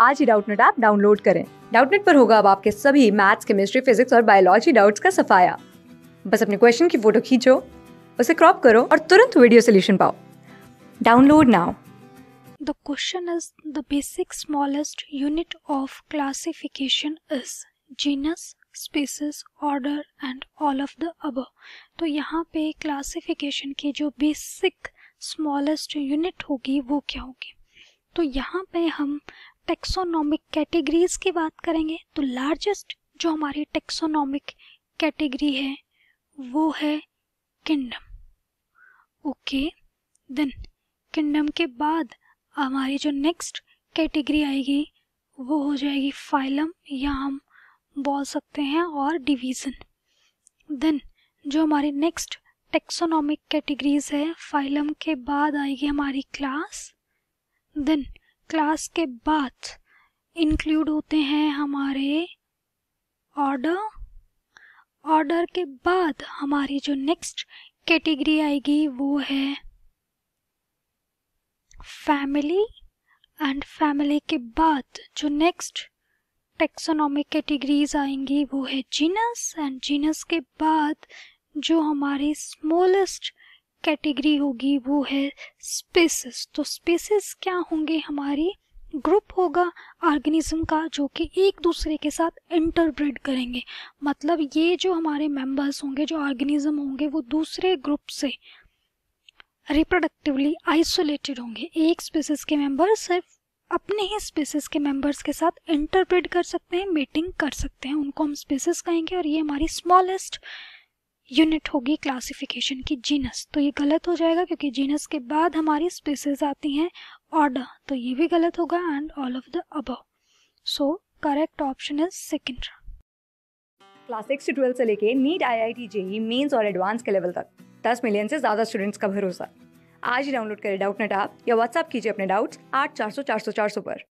आज ही Doubtnut app download करें डाउटनेट पर होगा अब आपके सभी मैथ्स केमिस्ट्री फिजिक्स और बायोलॉजी डाउट्स का सफाया बस अपने क्वेश्चन की फोटो खींचो उसे क्रॉप करो और तुरंत वीडियो सोल्यूशन पाओ download now the question is the basic smallest unit of classification is genus species, order and all of the above तो यहाँ पे क्लासिफिकेशन की जो बेसिक स्मॉलेस्ट यूनिट होगी वो क्या होगी तो यहाँ पे हम टेक्सोनॉमिक कैटेगरीज की बात करेंगे तो लार्जेस्ट जो हमारी टेक्सोनॉमिक कैटेगरी है वो है किंगडम ओके देन किंगडम के बाद हमारी जो नेक्स्ट कैटेगरी आएगी वो हो जाएगी फाइलम या हम बोल सकते हैं और डिवीज़न देन जो हमारी नेक्स्ट टेक्सोनॉमिक कैटेगरीज है फाइलम के बाद आएगी हमारी क्लास देन क्लास के बाद इंक्लूड होते हैं हमारे ऑर्डर ऑर्डर के बाद हमारी जो नेक्स्ट कैटेगरी आएगी वो है फैमिली एंड फैमिली के बाद जो नेक्स्ट टेक्सोनॉमिक कैटेगरीज आएंगी वो है जीनस एंड जीनस के बाद जो हमारी स्मॉलेस्ट कैटेगरी होगी वो है स्पेसिस तो स्पेसिस क्या होंगे हमारी ग्रुप होगा ऑर्गेनिज्म का जो कि एक दूसरे के साथ इंटरब्रिड करेंगे मतलब ये जो हमारे मेंबर्स होंगे जो ऑर्गेनिज्म होंगे वो दूसरे ग्रुप से रिप्रोडक्टिवली आइसोलेटेड होंगे एक स्पेसिस के मेंबर सिर्फ अपने ही स्पेसिस के मेंबर्स के साथ इंटरप्रेट कर सकते हैं मीटिंग कर सकते हैं उनको हम स्पेसिस कहेंगे और ये हमारी स्मॉलेस्ट यूनिट होगी क्लासिफिकेशन की जीनस तो ये गलत हो जाएगा क्योंकि जीनस के बाद हमारी स्पीसीज आती हैं ऑर्डर तो ये भी गलत होगा and all of the above so correct option is second class six से ट्वेल्थ से लेके NEET I I T JEE mains और एडवांस के लेवल तक दस मिलियन से ज्यादा स्टूडेंट्स का भरोसा आज ही डाउनलोड करें डाउट नेट आप या व्हाट्सअप कीजिए अपने डाउट्स आठ चार सौ चार सौ चार सौ पर